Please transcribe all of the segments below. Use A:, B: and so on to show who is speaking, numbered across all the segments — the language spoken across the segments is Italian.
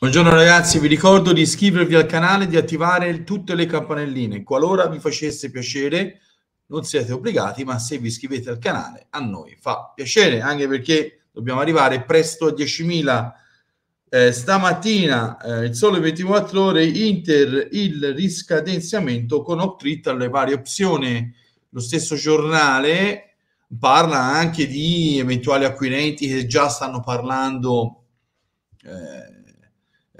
A: Buongiorno ragazzi, vi ricordo di iscrivervi al canale e di attivare tutte le campanelline. Qualora vi facesse piacere, non siete obbligati, ma se vi iscrivete al canale a noi fa piacere, anche perché dobbiamo arrivare presto a 10.000. Eh, stamattina, eh, il sole 24 ore, Inter, il riscadenziamento con Optrit alle varie opzioni. Lo stesso giornale parla anche di eventuali acquirenti che già stanno parlando. Eh,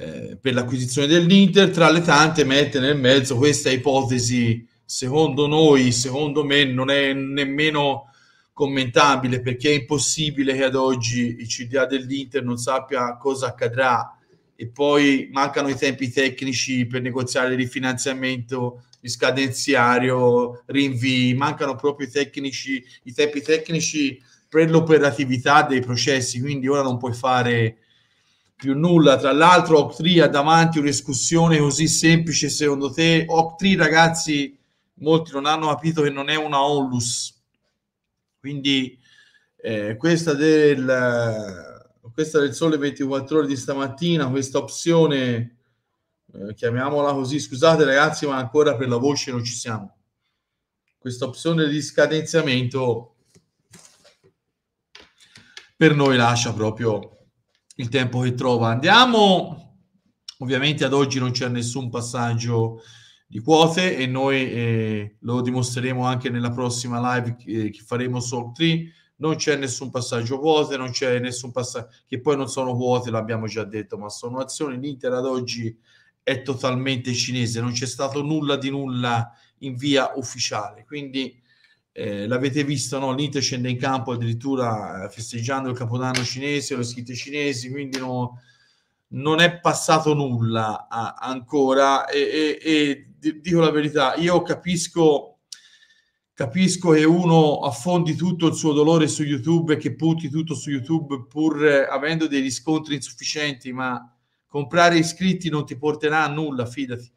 A: eh, per l'acquisizione dell'Inter, tra le tante mette nel mezzo questa ipotesi, secondo noi, secondo me non è nemmeno commentabile perché è impossibile che ad oggi il CDA dell'Inter non sappia cosa accadrà e poi mancano i tempi tecnici per negoziare il rifinanziamento scadenziario, rinvii, mancano proprio i tecnici, i tempi tecnici per l'operatività dei processi, quindi ora non puoi fare più nulla. Tra l'altro, Octri ha davanti una discussione così semplice, secondo te? Octri, ragazzi, molti non hanno capito che non è una onlus. Quindi eh, questa, del, questa del sole 24 ore di stamattina, questa opzione, eh, chiamiamola così, scusate ragazzi, ma ancora per la voce non ci siamo. Questa opzione di scadenziamento per noi lascia proprio il tempo che trova. Andiamo, ovviamente ad oggi non c'è nessun passaggio di quote e noi eh, lo dimostreremo anche nella prossima live che, eh, che faremo su 3 non c'è nessun passaggio vuote, non c'è nessun passaggio che poi non sono vuote, l'abbiamo già detto, ma sono azioni. L'Inter ad oggi è totalmente cinese, non c'è stato nulla di nulla in via ufficiale. Quindi eh, l'avete visto, no? l'Inter scende in campo addirittura eh, festeggiando il capodanno cinese, le scritte cinesi, quindi no, non è passato nulla a, ancora e, e, e, dico la verità, io capisco, capisco che uno affondi tutto il suo dolore su YouTube e che punti tutto su YouTube pur eh, avendo dei riscontri insufficienti, ma comprare iscritti non ti porterà a nulla, fidati.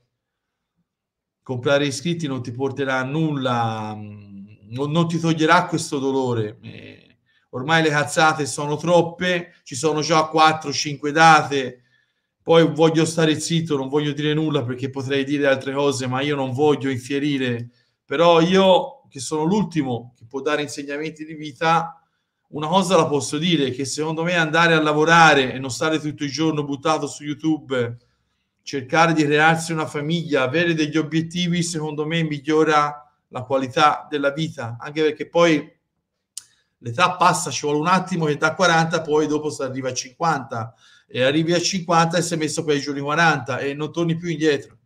A: Comprare iscritti non ti porterà a nulla. Mh mm, non, non, ti toglierà questo dolore. Eh, ormai le cazzate sono troppe, ci sono già 4-5 date. Poi voglio stare zitto, non voglio dire nulla perché potrei dire altre cose, ma io non voglio infierire. Però io, che sono l'ultimo che può dare insegnamenti di vita, una cosa la posso dire, che secondo me andare a lavorare e non stare tutto il giorno buttato su YouTube, cercare di crearsi una famiglia, avere degli obiettivi, secondo me migliora la qualità della vita, anche perché poi l'età passa, ci vuole un attimo che da 40 poi dopo si arriva a 50 e arrivi a 50 e sei messo per i giorni 40 e non torni più indietro.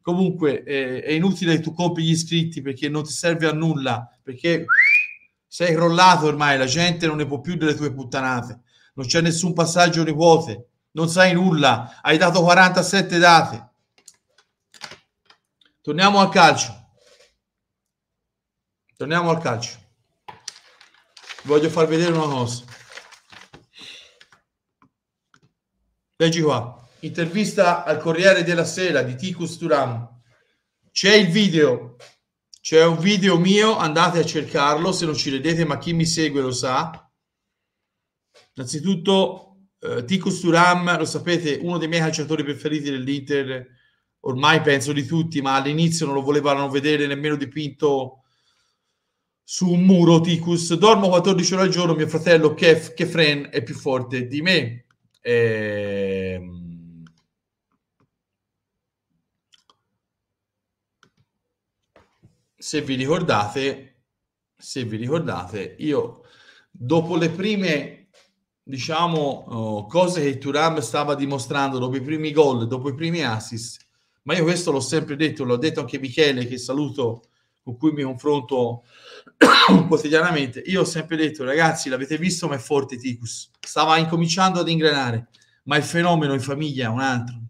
A: Comunque eh, è inutile che tu compri gli iscritti perché non ti serve a nulla, perché sei crollato ormai, la gente non ne può più delle tue puttanate, non c'è nessun passaggio di quote, non sai nulla, hai dato 47 date. Torniamo al calcio. Torniamo al calcio. Voglio far vedere una cosa. Leggi qua. Intervista al Corriere della Sera di Ticus Turam. C'è il video. C'è un video mio, andate a cercarlo se non ci vedete, ma chi mi segue lo sa. Innanzitutto, eh, Ticus Turam, lo sapete, uno dei miei calciatori preferiti dell'Inter, ormai penso di tutti, ma all'inizio non lo volevano vedere nemmeno dipinto su un muro, Ticus. Dormo 14 ore al giorno, mio fratello Kef Kefren è più forte di me. E... Ehm, se vi ricordate, se vi ricordate, io dopo le prime diciamo oh, cose che Turam stava dimostrando dopo i primi gol, dopo i primi assist, ma io questo l'ho sempre detto, l'ho detto anche Michele che saluto con cui mi confronto quotidianamente, io ho sempre detto, ragazzi, l'avete visto ma è forte Ticus, stava incominciando ad ingranare, ma il fenomeno in famiglia è un altro.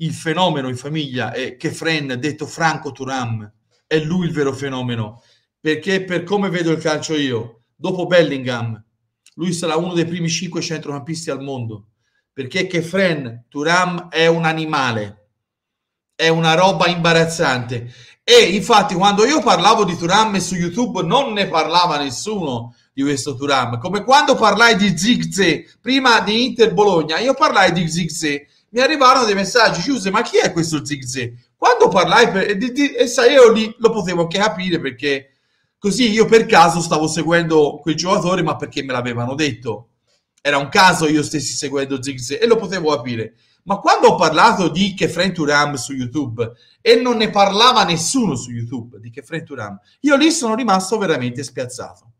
A: Il fenomeno in famiglia è che Fren, detto Franco Turam, è lui il vero fenomeno, perché per come vedo il calcio io, dopo Bellingham, lui sarà uno dei primi cinque centrocampisti al mondo, perché che Kefren Turam è un animale, è una roba imbarazzante e infatti quando io parlavo di Turam su YouTube non ne parlava nessuno di questo Turam, come quando parlai di Zigze prima di Inter Bologna, io parlai di Zigze, mi arrivarono dei messaggi, Giuse, ma chi è questo Zigze? Quando parlai per, di, di, e sai, io lì lo potevo anche capire perché così io per caso stavo seguendo quel giocatore, ma perché me l'avevano detto. Era un caso io stessi seguendo Zigze e lo potevo capire. Ma quando ho parlato di Kefren Turam su YouTube e non ne parlava nessuno su YouTube di Kefren Turam, io lì sono rimasto veramente spiazzato.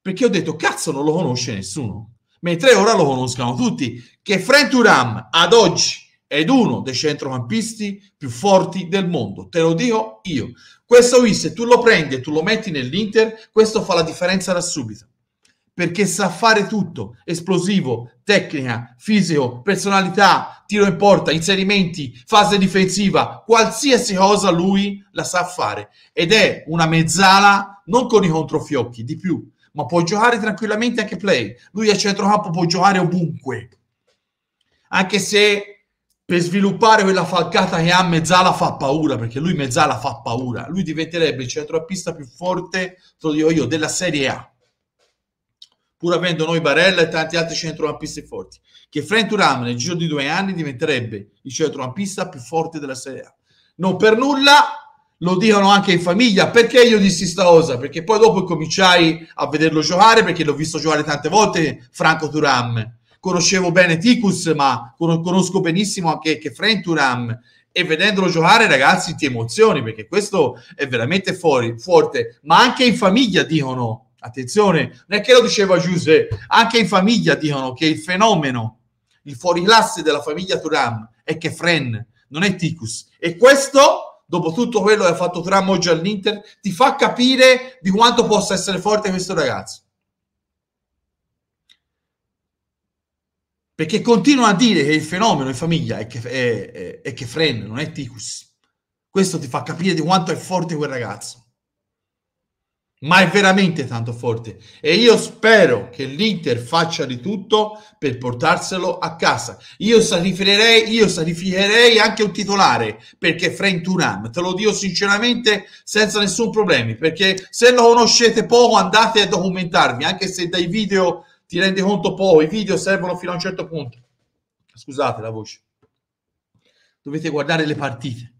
A: Perché ho detto, cazzo, non lo conosce nessuno. Mentre ora lo conoscono tutti. Kefren Turam ad oggi è uno dei centrocampisti più forti del mondo. Te lo dico io. Questo qui, se tu lo prendi e tu lo metti nell'Inter, questo fa la differenza da subito perché sa fare tutto, esplosivo, tecnica, fisico, personalità, tiro in porta, inserimenti, fase difensiva, qualsiasi cosa lui la sa fare ed è una mezzala non con i controfiocchi, di più, ma può giocare tranquillamente anche play. Lui a centrocampo può giocare ovunque. Anche se per sviluppare quella falcata che ha mezzala fa paura, perché lui mezzala fa paura. Lui diventerebbe il centrocampista più forte, lo dico io, della Serie A pur avendo noi Barella e tanti altri centrocampisti forti, che Frank Turam nel giro di due anni diventerebbe il centrocampista più forte della Serie A. Non per nulla lo dicono anche in famiglia, perché io dissi sta cosa? Perché poi dopo cominciai a vederlo giocare, perché l'ho visto giocare tante volte Franco Turam. Conoscevo bene Ticus, ma conosco benissimo anche che Frank Turam e vedendolo giocare, ragazzi, ti emozioni perché questo è veramente fuori, forte. Ma anche in famiglia dicono Attenzione, non è che lo diceva Giuseppe, anche in famiglia dicono che il fenomeno, il fuorilasse della famiglia Turam è che Fren, non è Ticus. E questo, dopo tutto quello che ha fatto Turam oggi all'Inter, ti fa capire di quanto possa essere forte questo ragazzo. Perché continua a dire che il fenomeno in famiglia è che, è, è, è che Fren, non è Ticus. Questo ti fa capire di quanto è forte quel ragazzo ma è veramente tanto forte e io spero che l'Inter faccia di tutto per portarselo a casa. Io sacrificherei, io sacrificherei anche un titolare perché Frank Turan, te lo dico sinceramente senza nessun problema, perché se lo conoscete poco andate a documentarvi, anche se dai video ti rendi conto poco, i video servono fino a un certo punto. Scusate la voce. Dovete guardare le partite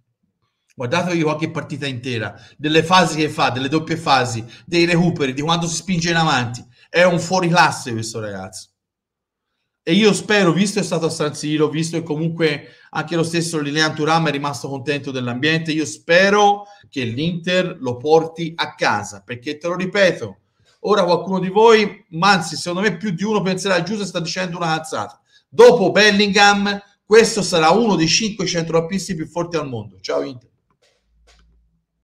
A: Guardatevi qualche partita intera, delle fasi che fa, delle doppie fasi, dei recuperi, di quando si spinge in avanti. È un fuori classe questo ragazzo. E io spero, visto che è stato a San Siro, visto che comunque anche lo stesso Lilian Turam è rimasto contento dell'ambiente, io spero che l'Inter lo porti a casa, perché te lo ripeto, ora qualcuno di voi, ma anzi secondo me più di uno penserà, Giuse sta dicendo una cazzata. Dopo Bellingham, questo sarà uno dei cinque centrocampisti più forti al mondo. Ciao Inter.